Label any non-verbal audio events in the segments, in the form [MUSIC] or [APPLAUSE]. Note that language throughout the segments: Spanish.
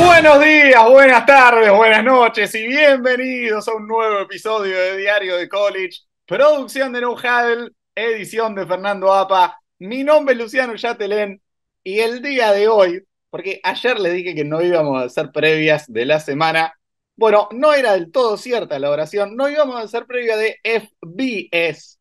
Buenos días, buenas tardes, buenas noches y bienvenidos a un nuevo episodio de Diario de College, producción de No edición de Fernando Apa. Mi nombre es Luciano Yatelén y el día de hoy, porque ayer les dije que no íbamos a hacer previas de la semana, bueno, no era del todo cierta la oración, no íbamos a hacer previa de FBS.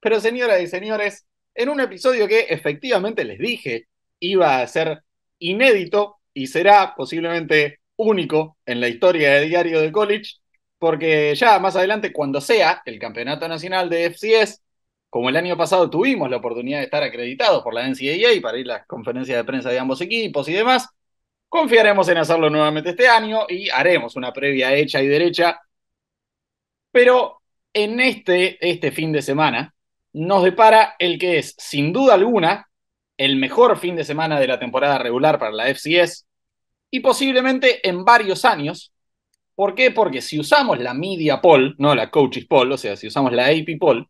Pero señoras y señores, en un episodio que efectivamente les dije iba a ser inédito, y será posiblemente único en la historia de Diario de College, porque ya más adelante, cuando sea el Campeonato Nacional de FCS, como el año pasado tuvimos la oportunidad de estar acreditados por la NCAA para ir a las conferencias de prensa de ambos equipos y demás, confiaremos en hacerlo nuevamente este año y haremos una previa hecha y derecha. Pero en este, este fin de semana nos depara el que es, sin duda alguna, el mejor fin de semana de la temporada regular para la FCS, y posiblemente en varios años. ¿Por qué? Porque si usamos la media poll, no la coaches poll, o sea, si usamos la AP poll,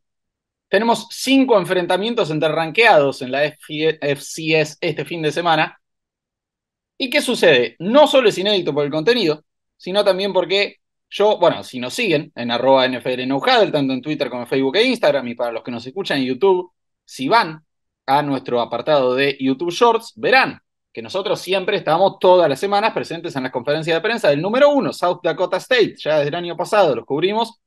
tenemos cinco enfrentamientos entre en la FCS este fin de semana. ¿Y qué sucede? No solo es inédito por el contenido, sino también porque yo, bueno, si nos siguen en arroba NFL no tanto en Twitter como en Facebook e Instagram, y para los que nos escuchan en YouTube, si van a nuestro apartado de YouTube Shorts, verán que nosotros siempre estábamos todas las semanas presentes en las conferencias de prensa del número uno, South Dakota State, ya desde el año pasado los cubrimos.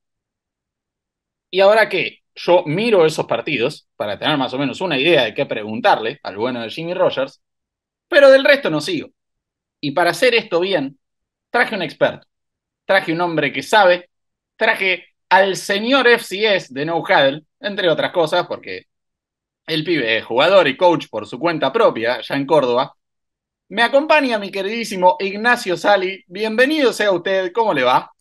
Y ahora que yo miro esos partidos para tener más o menos una idea de qué preguntarle al bueno de Jimmy Rogers, pero del resto no sigo. Y para hacer esto bien, traje un experto, traje un hombre que sabe, traje al señor FCS de No Haddle entre otras cosas, porque el pibe es jugador y coach por su cuenta propia, ya en Córdoba, me acompaña mi queridísimo Ignacio Sali. Bienvenido sea usted. ¿Cómo le va?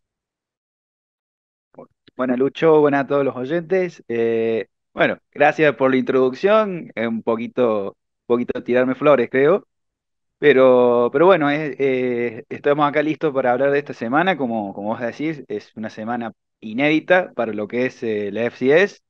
Buenas, Lucho. Buenas a todos los oyentes. Eh, bueno, gracias por la introducción. es un poquito, poquito tirarme flores, creo. Pero, pero bueno, eh, estamos acá listos para hablar de esta semana. Como, como vos decís, es una semana inédita para lo que es eh, la FCS.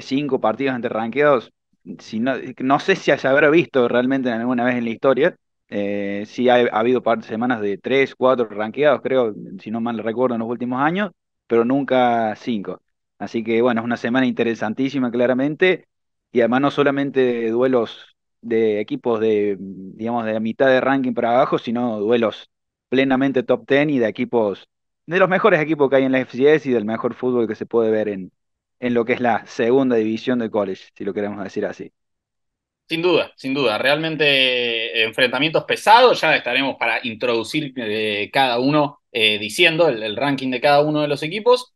cinco partidos ante ranqueados. no, no sé si se habrá visto realmente alguna vez en la historia. Eh, sí, ha, habido semanas de tres, cuatro ranqueados, creo, si no mal recuerdo, en los últimos años, pero nunca cinco. Así que bueno, es una semana interesantísima claramente y además no solamente de duelos de equipos de, digamos, de la mitad de ranking para abajo, sino duelos plenamente top ten y de equipos, de los mejores equipos que hay en la FCS y del mejor fútbol que se puede ver en, en lo que es la segunda división de college, si lo queremos decir así. Sin duda, sin duda. Realmente eh, enfrentamientos pesados, ya estaremos para introducir eh, cada uno eh, diciendo el, ranking de cada uno de los equipos.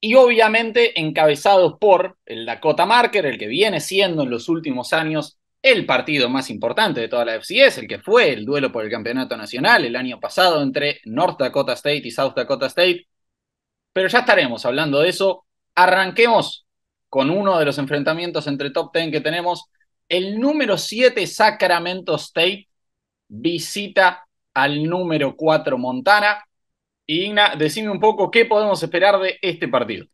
Y obviamente encabezados por el Dakota Marker, el que viene siendo en los últimos años el partido más importante de toda la FCS, el que fue el duelo por el campeonato nacional el año pasado entre North Dakota State y South Dakota State. Pero ya estaremos hablando de eso. Arranquemos con uno de los enfrentamientos entre top 10 que tenemos, el número 7, Sacramento State, visita al número 4, Montana. Igna, decime un poco qué podemos esperar de este partido.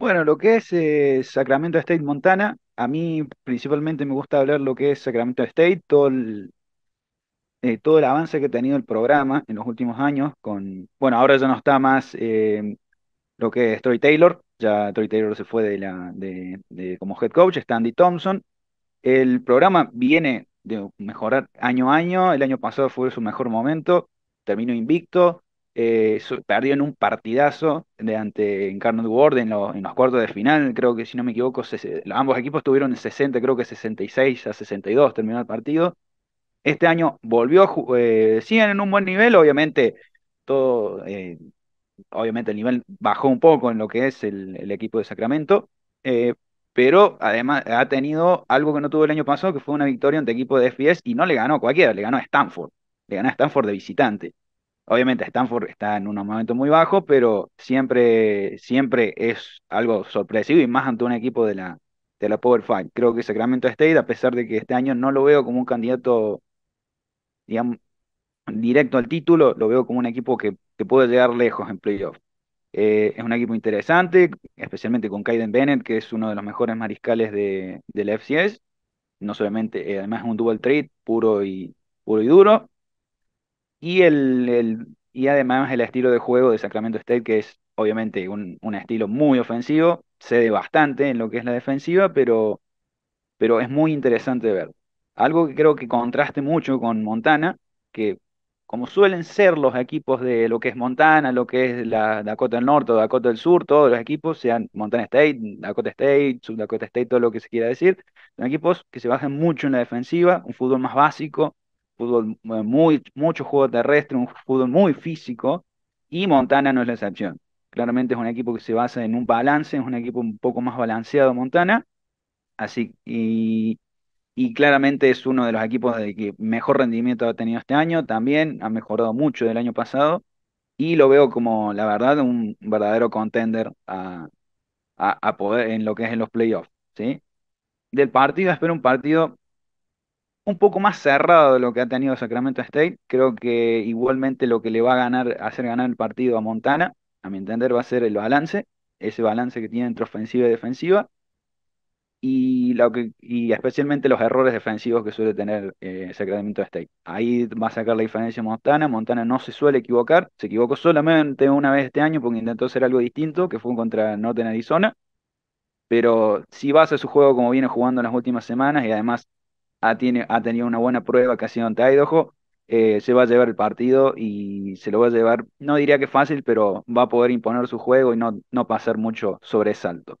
Bueno, lo que es eh, Sacramento State Montana, a mí principalmente me gusta hablar lo que es Sacramento State, todo el, eh, todo el avance que ha tenido el programa en los últimos años, con, bueno, ahora ya no está más eh, lo que es Troy Taylor, ya Troy Taylor se fue de la, de, como head coach, está Andy Thompson. El programa viene de mejorar año a año, el año pasado fue su mejor momento, terminó invicto, eh, perdió en un partidazo de ante Incarnate Ward en, los cuartos de final, creo que si no me equivoco, ambos equipos tuvieron 60, creo que 66 a 62 terminó el partido. Este año volvió, eh, siguen en un buen nivel, obviamente todo... Eh, obviamente el nivel bajó un poco en lo que es el, equipo de Sacramento, eh, pero además ha tenido algo que no tuvo el año pasado, que fue una victoria ante equipo de FBS y no le ganó a cualquiera, le ganó a Stanford, le ganó a Stanford de visitante. Obviamente Stanford está en un momento muy bajo, pero siempre, siempre es algo sorpresivo y más ante un equipo de la, de la Power Five. Creo que Sacramento State, a pesar de que este año no lo veo como un candidato digamos, directo al título, lo veo como un equipo que, puede llegar lejos en playoffs eh, es un equipo interesante, especialmente con Kaiden Bennett, que es uno de los mejores mariscales de, FCS. No solamente, eh, además es un dual trade puro y, puro y duro. Y, el, y además el estilo de juego de Sacramento State, que es obviamente un, estilo muy ofensivo, cede bastante en lo que es la defensiva, pero, pero es muy interesante ver. Algo que creo que contraste mucho con Montana, que como suelen ser los equipos de lo que es Montana, lo que es la Dakota del Norte o Dakota del Sur, todos los equipos, sean Montana State, Dakota State, Dakota State, todo lo que se quiera decir, son equipos que se bajan mucho en la defensiva, un fútbol más básico, fútbol eh, muy, mucho juego terrestre, un fútbol muy físico, y Montana no es la excepción. Claramente es un equipo que se basa en un balance, es un equipo un poco más balanceado Montana, así y y claramente es uno de los equipos de que mejor rendimiento ha tenido este año, también ha mejorado mucho del año pasado y lo veo como, la verdad, un verdadero contender a, poder en lo que es en los playoffs. ¿sí? Del partido, espero un partido un poco más cerrado de lo que ha tenido Sacramento State. Creo que igualmente lo que le va a ganar, hacer ganar el partido a Montana, a mi entender, va a ser el balance, ese balance que tiene entre ofensiva y defensiva y, lo que, y especialmente los errores defensivos que suele tener eh, Sacramento State. Ahí va a sacar la diferencia Montana. Montana no se suele equivocar, se equivocó solamente una vez este año porque intentó hacer algo distinto, que fue contra en Arizona. Pero si basa su juego como viene jugando en las últimas semanas y además ha, tiene, ha tenido una buena prueba que ha sido ante Idaho, eh, se va a llevar el partido y se lo va a llevar, no diría que fácil, pero va a poder imponer su juego y no, no pasar mucho sobresalto.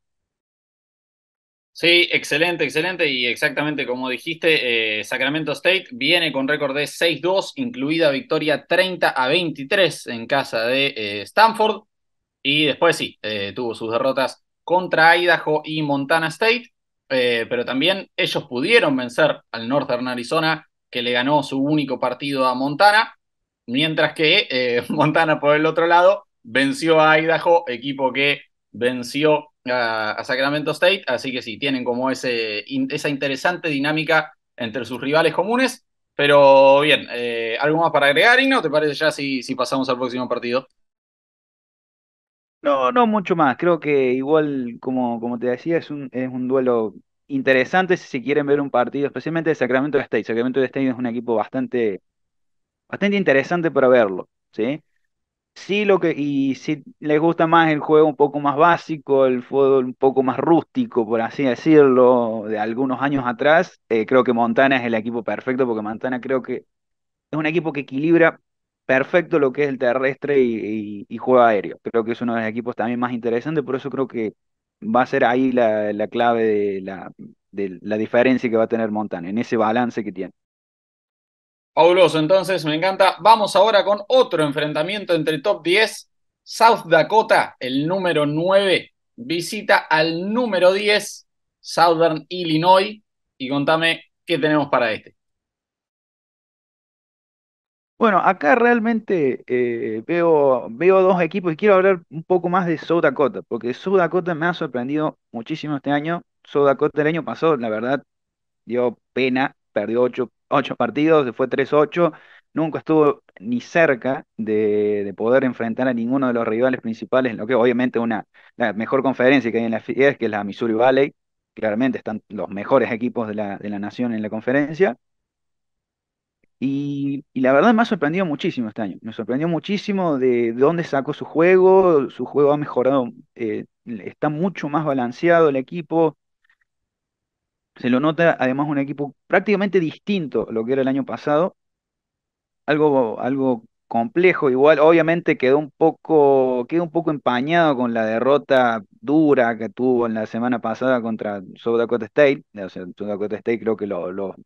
Sí, excelente, excelente. Y exactamente como dijiste, eh, Sacramento State viene con récord de 6-2, incluida victoria 30 a 23 en casa de eh, Stanford. Y después sí, eh, tuvo sus derrotas contra Idaho y Montana State. pero también ellos pudieron vencer al Northern Arizona, que le ganó su único partido a Montana. Mientras que [LAUGHS] Montana, por el otro lado, venció a Idaho, equipo que venció a, Sacramento State, así que sí, tienen como ese, esa interesante dinámica entre sus rivales comunes. Pero bien, eh, ¿algo más para agregar, no ¿Te parece ya si, si pasamos al próximo partido? No, no mucho más. Creo que igual, como, como te decía, es un, es un duelo interesante si quieren ver un partido, especialmente de Sacramento State. Sacramento State es un equipo bastante, bastante interesante para verlo, ¿sí? sí lo que y si les gusta más el juego un poco más básico, el fútbol un poco más rústico, por así decirlo, de algunos años atrás, eh, creo que Montana es el equipo perfecto porque Montana creo que es un equipo que equilibra perfecto lo que es el terrestre y, y, juego aéreo. Creo que es uno de los equipos también más interesantes, por eso creo que va a ser ahí la, la clave de la, de la diferencia que va a tener Montana, en ese balance que tiene. Fabuloso, entonces, me encanta. Vamos ahora con otro enfrentamiento entre top 10. South Dakota, el número 9, visita al número 10, Southern Illinois. Y contame qué tenemos para este. Bueno, acá realmente eh, veo, veo dos equipos y quiero hablar un poco más de South Dakota, porque South Dakota me ha sorprendido muchísimo este año. South Dakota el año pasado, la verdad, dio pena, perdió 8 ocho partidos, se fue 3-8, nunca estuvo ni cerca de, poder enfrentar a ninguno de los rivales principales, lo que obviamente una la mejor conferencia que hay en la FIES, e que es la Missouri Valley, claramente están los mejores equipos de la, de la nación en la conferencia. Y, la verdad me ha sorprendido muchísimo este año. Me sorprendió muchísimo de dónde sacó su juego. Su juego ha mejorado, eh, está mucho más balanceado el equipo. Se lo nota además un equipo prácticamente distinto a lo que era el año pasado. Algo, algo complejo, igual obviamente quedó un poco, quedó un poco empañado con la derrota dura que tuvo en la semana pasada contra South Dakota State. O sea, South Dakota State creo que lo, lo,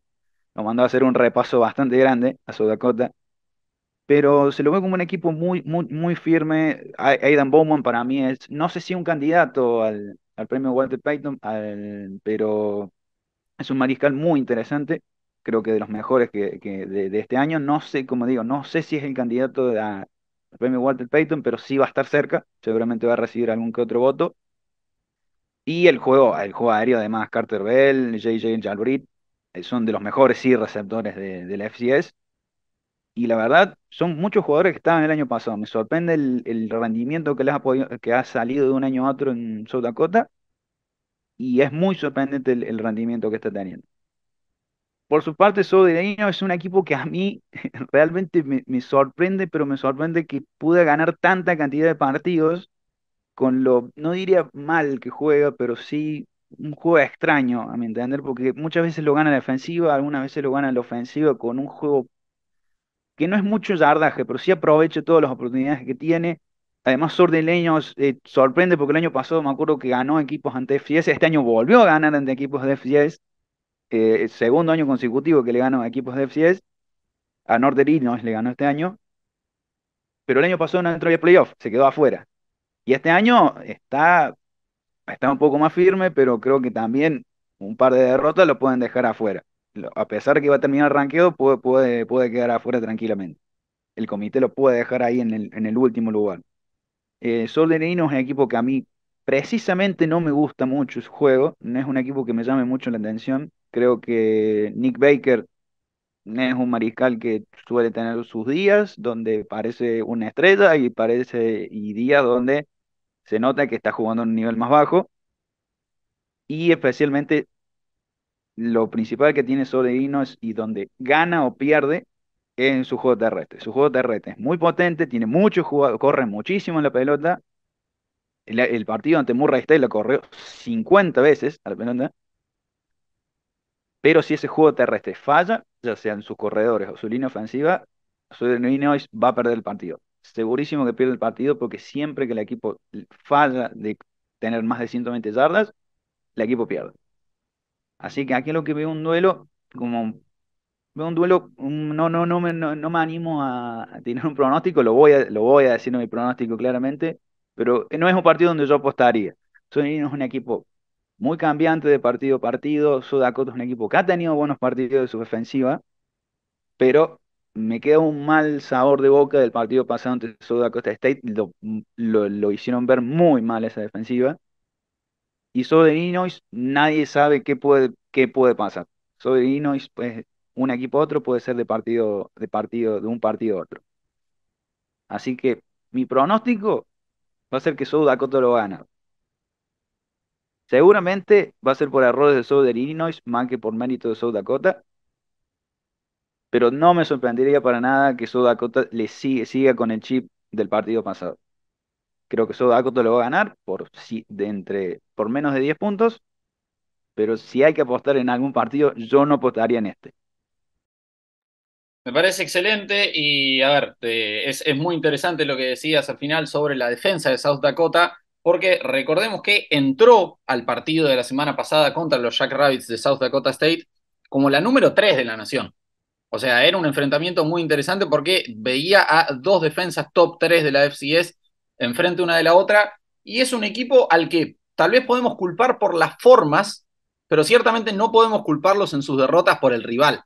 lo mandó a hacer un repaso bastante grande a South Dakota pero se lo ve como un equipo muy, muy, muy firme. Aidan Bowman para mí es, no sé si un candidato al, al premio Walter Payton, al, pero es un mariscal muy interesante, creo que de los mejores que, de, este año. No sé, como digo, no sé si es el candidato al premio Walter Payton, pero sí va a estar cerca, seguramente va a recibir algún que otro voto. Y el juego, el juego aéreo además, Carter Bell, JJ Jalbrit, eh, son de los mejores sí receptores de, del FCS. Y la verdad, son muchos jugadores que estaban el año pasado. Me sorprende el, rendimiento que, ha que ha salido de un año a otro en South Dakota y es muy sorprendente el, rendimiento que está teniendo. Por su parte, Soderino es un equipo que a mí [LAUGHS] realmente me, sorprende, pero me sorprende que pude ganar tanta cantidad de partidos con lo, no diría mal que juega, pero sí un juego extraño, a mi entender, porque muchas veces lo gana la defensiva, algunas veces lo gana la ofensiva con un juego que no es mucho yardaje, pero sí aprovecha todas las oportunidades que tiene Además, Sordileños eh, sorprende porque el año pasado me acuerdo que ganó equipos ante FCS. este año volvió a ganar ante equipos de FCS. Eh, segundo año consecutivo que le ganó a equipos de FCS. a Norderinos le ganó este año, pero el año pasado no entró a playoff, se quedó afuera. Y este año está, está un poco más firme, pero creo que también un par de derrotas lo pueden dejar afuera. A pesar de que va a terminar el puede, puede, puede quedar afuera tranquilamente. El comité lo puede dejar ahí en el, en el último lugar. Eh, Hino es un equipo que a mí precisamente no me gusta mucho su juego, no es un equipo que me llame mucho la atención. Creo que Nick Baker es un mariscal que suele tener sus días donde parece una estrella y parece y días donde se nota que está jugando a un nivel más bajo. Y especialmente lo principal que tiene Hino es y donde gana o pierde en su juego terrestre. Su juego terrestre es muy potente, tiene muchos jugadores, corre muchísimo en la pelota. El, partido ante Murray State lo corrió 50 veces a la pelota. Pero si ese juego terrestre falla, ya sean sus corredores o su línea ofensiva, su línea va a perder el partido. Segurísimo que pierde el partido porque siempre que el equipo falla de tener más de 120 yardas, el equipo pierde. Así que aquí lo que veo un duelo como veo un duelo, no, no, no, me, no, me animo a tener un pronóstico, lo voy a, lo voy a decir en mi pronóstico claramente, pero no es un partido donde yo apostaría. Sudanino es un equipo muy cambiante de partido a partido, Dakota es un equipo que ha tenido buenos partidos de su defensiva, pero me queda un mal sabor de boca del partido pasado ante Dakota State, lo, hicieron ver muy mal esa defensiva. Y sobre Illinois nadie sabe qué puede, qué puede pasar. Sobre Illinois pues, un equipo a otro, puede ser de partido, de partido, de un partido a otro. Así que mi pronóstico va a ser que South Dakota lo gana. Seguramente va a ser por errores de Southern Illinois más que por mérito de South Dakota. Pero no me sorprendería para nada que South Dakota le siga con el chip del partido pasado. Creo que South Dakota lo va a ganar por, de entre, por menos de 10 puntos. Pero si hay que apostar en algún partido, yo no apostaría en este. Me parece excelente y a ver, es, es, muy interesante lo que decías al final sobre la defensa de South Dakota, porque recordemos que entró al partido de la semana pasada contra los Jack Rabbits de South Dakota State como la número 3 de la nación. O sea, era un enfrentamiento muy interesante porque veía a dos defensas top 3 de la FCS enfrente una de la otra y es un equipo al que tal vez podemos culpar por las formas, pero ciertamente no podemos culparlos en sus derrotas por el rival.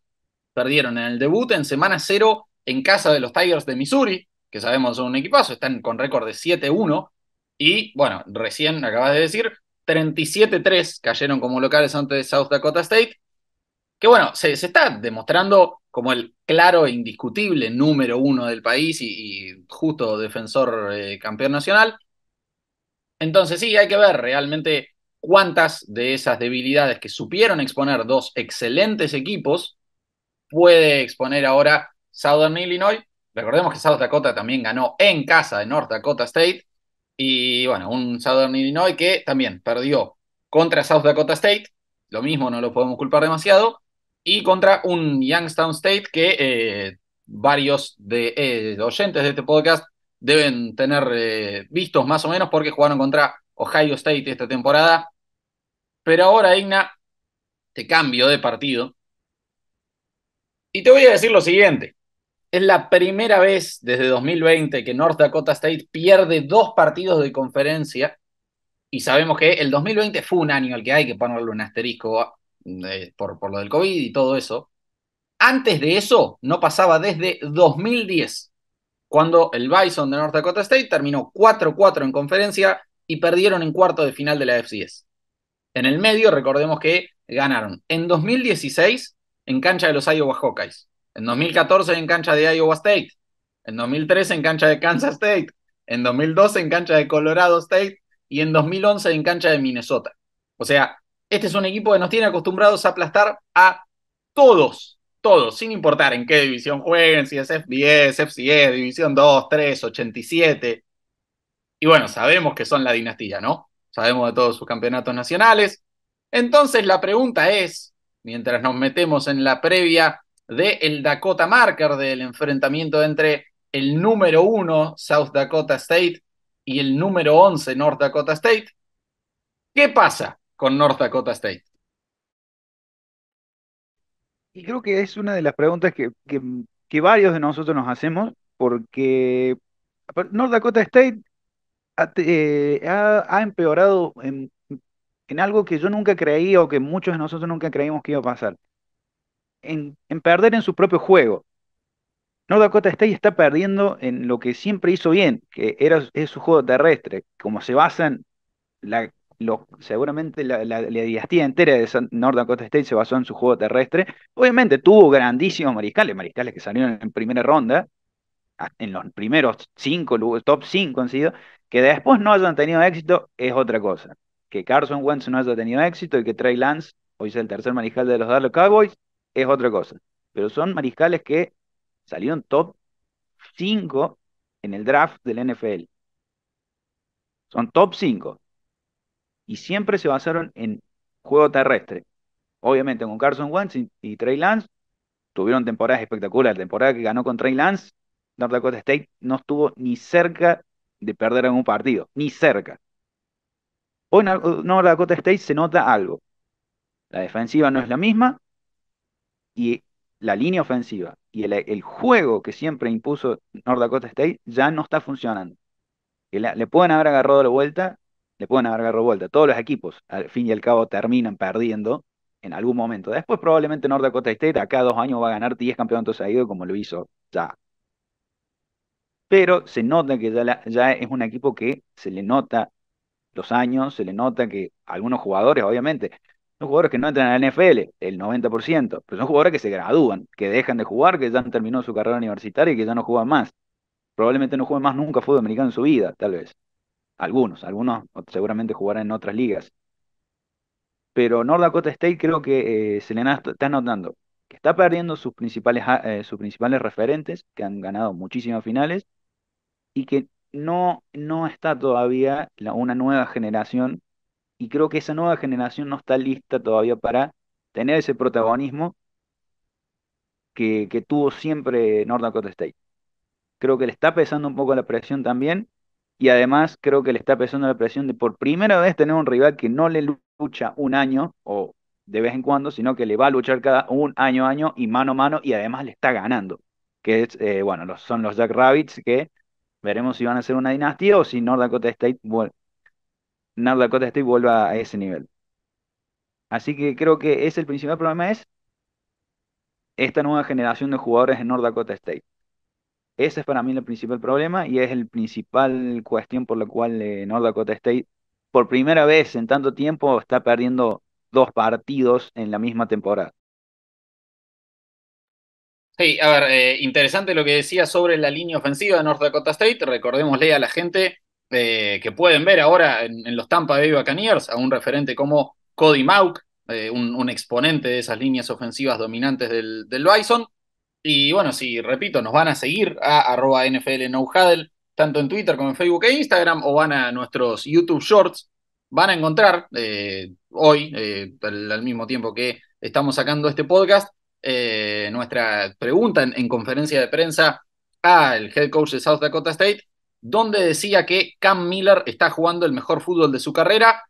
Perdieron en el debut en semana cero en casa de los Tigers de Missouri, que sabemos son un equipazo, están con récord de 7-1. Y bueno, recién acabas de decir, 37-3 cayeron como locales ante South Dakota State. Que bueno, se, está demostrando como el claro e indiscutible número uno del país y, justo defensor eh, campeón nacional. Entonces sí, hay que ver realmente cuántas de esas debilidades que supieron exponer dos excelentes equipos puede exponer ahora Southern Illinois. Recordemos que South Dakota también ganó en casa de North Dakota State. Y bueno, un Southern Illinois que también perdió contra South Dakota State. Lo mismo, no lo podemos culpar demasiado. Y contra un Youngstown State que eh, varios de eh, los oyentes de este podcast deben tener eh, vistos más o menos porque jugaron contra Ohio State esta temporada. Pero ahora, Igna, te cambio de partido y te voy a decir lo siguiente. Es la primera vez desde 2020 que North Dakota State pierde dos partidos de conferencia y sabemos que el 2020 fue un año al que hay que ponerle un asterisco eh, por, por lo del COVID y todo eso. Antes de eso no pasaba desde 2010, cuando el Bison de North Dakota State terminó 4-4 en conferencia y perdieron en cuarto de final de la FCS. En el medio, recordemos que ganaron en 2016 en cancha de los Iowa Hawkeyes, en 2014 en cancha de Iowa State, en 2013 en cancha de Kansas State, en 2012 en cancha de Colorado State y en 2011 en cancha de Minnesota. O sea, este es un equipo que nos tiene acostumbrados a aplastar a todos, todos, sin importar en qué división jueguen, si es F10, División 2, 3, 87. Y bueno, sabemos que son la dinastía, ¿no? Sabemos de todos sus campeonatos nacionales. Entonces la pregunta es, mientras nos metemos en la previa del Dakota Marker, del enfrentamiento entre el número uno South Dakota State y el número once North Dakota State. ¿Qué pasa con North Dakota State? Y creo que es una de las preguntas que, varios de nosotros nos hacemos, porque North Dakota State ha, eh, ha empeorado en en algo que yo nunca creí o que muchos de nosotros nunca creímos que iba a pasar. En, perder en su propio juego. North Dakota State está perdiendo en lo que siempre hizo bien, que era, es su juego terrestre. Como se basa en seguramente la, la, dinastía entera de North Dakota State se basó en su juego terrestre. Obviamente tuvo grandísimos mariscales, mariscales que salieron en primera ronda, en los primeros cinco, top cinco han sido, que después no hayan tenido éxito es otra cosa que Carson Wentz no haya tenido éxito y que Trey Lance hoy sea el tercer mariscal de los Dallas Cowboys, es otra cosa. Pero son mariscales que salieron top 5 en el draft del NFL. Son top 5. Y siempre se basaron en juego terrestre. Obviamente con Carson Wentz y, Trey Lance tuvieron temporadas espectaculares. La temporada que ganó con Trey Lance, North Dakota State no estuvo ni cerca de perder algún partido, ni cerca. Hoy en North Dakota State se nota algo. La defensiva no es la misma y la línea ofensiva y el, juego que siempre impuso North Dakota State ya no está funcionando. le pueden haber agarrado la vuelta, le pueden haber agarrado vuelta. Todos los equipos, al fin y al cabo, terminan perdiendo en algún momento. Después probablemente North Dakota State acá dos años va a ganar 10 campeonatos seguidos como lo hizo ya. Pero se nota que ya, ya es un equipo que se le nota años se le nota que algunos jugadores, obviamente, son jugadores que no entran a la NFL, el 90%, pero son jugadores que se gradúan, que dejan de jugar, que ya han terminado su carrera universitaria y que ya no juegan más. Probablemente no jueguen más nunca fútbol americano en su vida, tal vez. Algunos, algunos seguramente jugarán en otras ligas. Pero North Dakota State creo que eh, se le está notando que está perdiendo sus principales, eh, sus principales referentes, que han ganado muchísimas finales, y que no, no está todavía una nueva generación y creo que esa nueva generación no está lista todavía para tener ese protagonismo que, tuvo siempre North Dakota State. Creo que le está pesando un poco la presión también y además creo que le está pesando la presión de por primera vez tener un rival que no le lucha un año o de vez en cuando, sino que le va a luchar cada un año, año y mano a mano y además le está ganando, que es, eh, bueno, son los Rabbits que Veremos si van a ser una dinastía o si North Dakota State, vuelve, Dakota State vuelva a ese nivel. Así que creo que es el principal problema es esta nueva generación de jugadores en North Dakota State. Ese es para mí el principal problema y es el principal cuestión por la cual eh, North Dakota State por primera vez en tanto tiempo está perdiendo dos partidos en la misma temporada. Hey, a ver, eh, interesante lo que decía sobre la línea ofensiva de North Dakota State. Recordémosle a la gente eh, que pueden ver ahora en, los Tampa Bay Buccaneers a un referente como Cody Mauk, eh, un, exponente de esas líneas ofensivas dominantes del, del Bison. Y bueno, si repito, nos van a seguir a arroba NFL tanto en Twitter como en Facebook e Instagram, o van a nuestros YouTube Shorts. Van a encontrar hoy, al mismo tiempo que estamos sacando este podcast, eh, nuestra pregunta en, conferencia de prensa al head coach de South Dakota State, donde decía que Cam Miller está jugando el mejor fútbol de su carrera.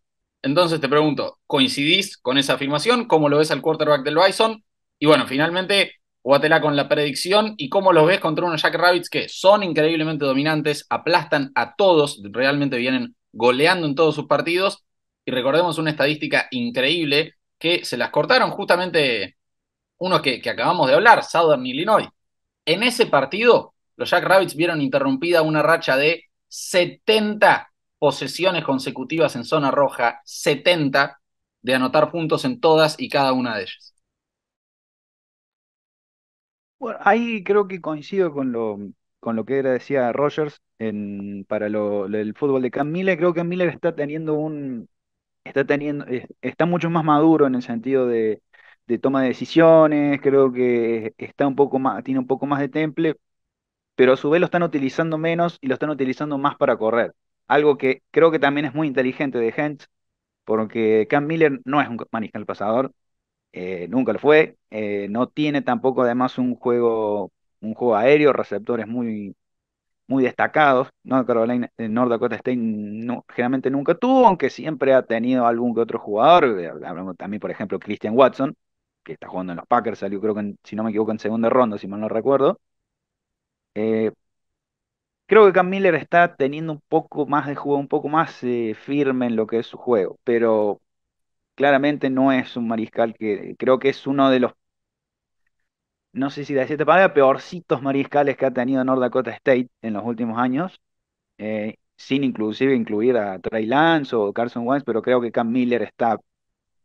Entonces te pregunto, ¿coincidís con esa afirmación? ¿Cómo lo ves al quarterback del Bison? Y bueno, finalmente, guatela con la predicción y cómo lo ves contra unos Jack Rabbits que son increíblemente dominantes, aplastan a todos, realmente vienen goleando en todos sus partidos. Y recordemos una estadística increíble que se las cortaron justamente uno que, acabamos de hablar, Southern Illinois. En ese partido, los Jack Rabbits vieron interrumpida una racha de 70 posesiones consecutivas en zona roja, 70 de anotar puntos en todas y cada una de ellas. Bueno, ahí creo que coincido con lo, con lo que era, decía Rogers en, para el fútbol de Cam Miller. Creo que Miller está teniendo un. Está, teniendo, está mucho más maduro en el sentido de, de toma de decisiones, creo que está un poco más, tiene un poco más de temple, pero a su vez lo están utilizando menos y lo están utilizando más para correr. Algo que creo que también es muy inteligente de Hentz, porque Cam Miller no es un mariscal pasador, eh, nunca lo fue, eh, no tiene tampoco además un juego, un juego aéreo, receptores muy, muy destacados. North Carolina, eh, North Dakota State generalmente nunca tuvo, aunque siempre ha tenido algún que otro jugador, hablamos también por ejemplo Christian Watson, que está jugando en los Packers, salió creo que, si no me equivoco, en segunda ronda, si mal no recuerdo. Eh, creo que Cam Miller está teniendo un poco más de juego, un poco más eh, firme en lo que es su juego, pero claramente no es un mariscal que creo que es uno de los, no sé si siete palabra, peorcitos mariscales que ha tenido North Dakota State en los últimos años. Eh, sin inclusive incluir a Trey Lance o Carson Wentz, pero creo que Cam Miller está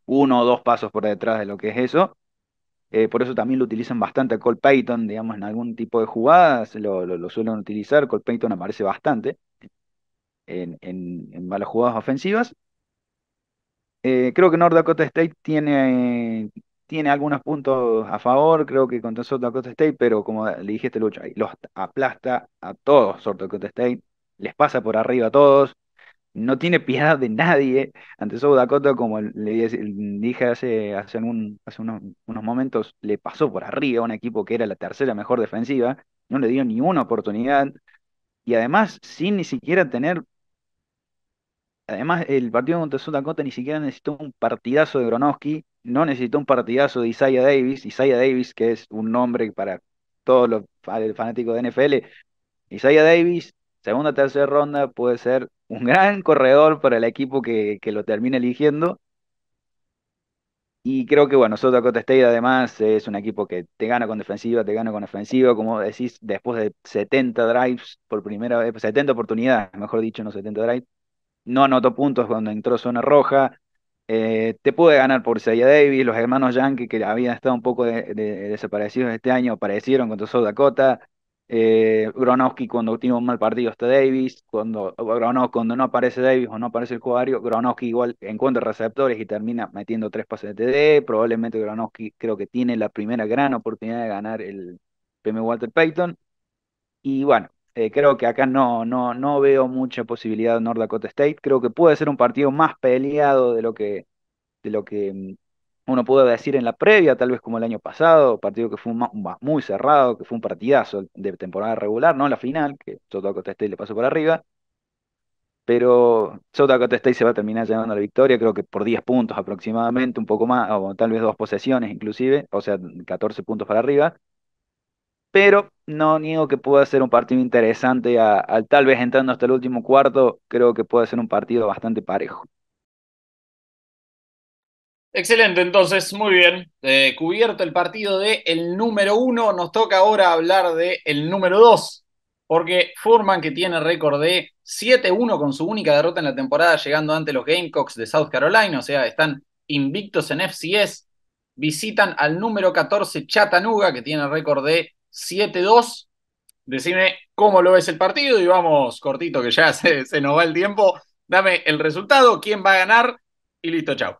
uno o dos pasos por detrás de lo que es eso. Eh, por eso también lo utilizan bastante a Cole Payton, digamos, en algún tipo de jugadas lo, suelen utilizar. Cole Payton aparece bastante en, en, malas jugadas ofensivas. Eh, creo que North Dakota State tiene, tiene algunos puntos a favor, creo que contra South Dakota State, pero como le dije este lucha, los aplasta a todos South Dakota State, les pasa por arriba a todos no tiene piedad de nadie ante South Dakota, como le dije hace, hace, hace unos, unos, momentos, le pasó por arriba a un equipo que era la tercera mejor defensiva, no le dio ni una oportunidad, y además sin ni siquiera tener, además el partido contra South Dakota ni siquiera necesitó un partidazo de Gronowski, no necesitó un partidazo de Isaiah Davis, Isaiah Davis que es un nombre para todos los fanáticos de NFL, Isaiah Davis, segunda, tercera ronda, puede ser un gran corredor para el equipo que, que lo termina eligiendo. Y creo que, bueno, South Dakota State además es un equipo que te gana con defensiva, te gana con ofensiva, como decís, después de 70 drives por primera vez, 70 oportunidades, mejor dicho, no 70 drives, no anotó puntos cuando entró zona roja, eh, te pude ganar por Zaya Davis, los hermanos Yankee que habían estado un poco desaparecidos este año aparecieron contra South Dakota, eh, Gronowski cuando tiene un mal partido está Davis, cuando cuando no aparece Davis o no aparece el jugador, Gronowski igual encuentra receptores y termina metiendo tres pases de TD, probablemente Gronowski creo que tiene la primera gran oportunidad de ganar el PM Walter Payton y bueno, eh, creo que acá no, no, no veo mucha posibilidad de North Dakota State, creo que puede ser un partido más peleado de lo que, de lo que mm, uno pudo decir en la previa, tal vez como el año pasado, partido que fue muy cerrado, que fue un partidazo de temporada regular, no la final, que Sota State le pasó por arriba. Pero Soto State se va a terminar llevando la victoria, creo que por 10 puntos aproximadamente, un poco más, o tal vez dos posesiones inclusive, o sea, 14 puntos para arriba. Pero no niego que pueda ser un partido interesante, al tal vez entrando hasta el último cuarto, creo que puede ser un partido bastante parejo. Excelente, entonces, muy bien. Eh, cubierto el partido de el número uno, nos toca ahora hablar de el número dos, porque Furman, que tiene récord de 7-1 con su única derrota en la temporada, llegando ante los Gamecocks de South Carolina, o sea, están invictos en FCS, visitan al número 14 Chattanooga, que tiene récord de 7-2. Decime cómo lo ves el partido y vamos cortito, que ya [LAUGHS] se, se nos va el tiempo. Dame el resultado, quién va a ganar y listo, chao.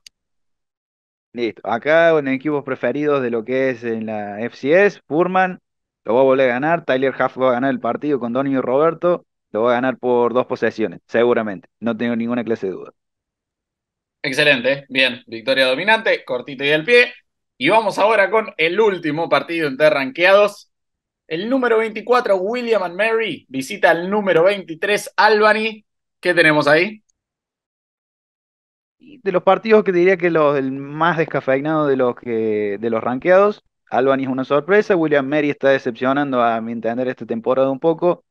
Listo. Acá en equipos preferidos de lo que es en la FCS, Furman lo va a volver a ganar. Tyler Huff va a ganar el partido con Donny y Roberto. Lo va a ganar por dos posesiones, seguramente. No tengo ninguna clase de duda. Excelente. ¿eh? Bien. Victoria dominante, cortito y al pie. Y vamos ahora con el último partido entre ranqueados. El número 24, William Mary, visita al número 23, Albany. ¿Qué tenemos ahí? de los partidos que diría que los, el más descafeinado de los que de los rankeados, Albany es una sorpresa, William Mary está decepcionando a mi entender esta temporada un poco.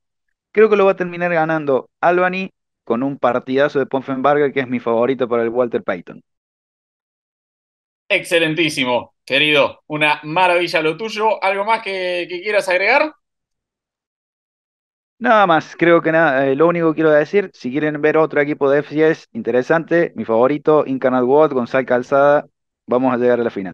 Creo que lo va a terminar ganando Albany con un partidazo de Ponfenbarger que es mi favorito para el Walter Payton. Excelentísimo, querido. Una maravilla lo tuyo. ¿Algo más que quieras agregar? Nada más, creo que nada, eh, lo único que quiero decir, si quieren ver otro equipo de FCS interesante, mi favorito, Incarnate World, Gonzalo Calzada, vamos a llegar a la final.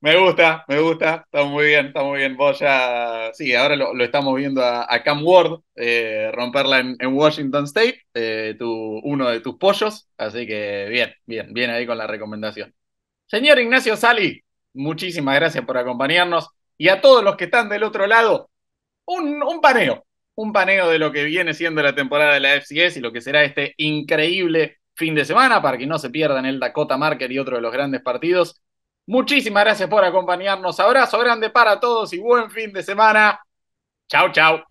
Me gusta, me gusta, está muy bien, está muy bien. Vos ya, sí, ahora lo, estamos viendo a, Cam Ward eh, romperla en, Washington State, eh, tu, uno de tus pollos, así que bien, bien, bien ahí con la recomendación. Señor Ignacio Sali, muchísimas gracias por acompañarnos y a todos los que están del otro lado, un, paneo, un paneo de lo que viene siendo la temporada de la FCS y lo que será este increíble fin de semana para que no se pierdan el Dakota Marker y otro de los grandes partidos. Muchísimas gracias por acompañarnos. Abrazo grande para todos y buen fin de semana. chao chao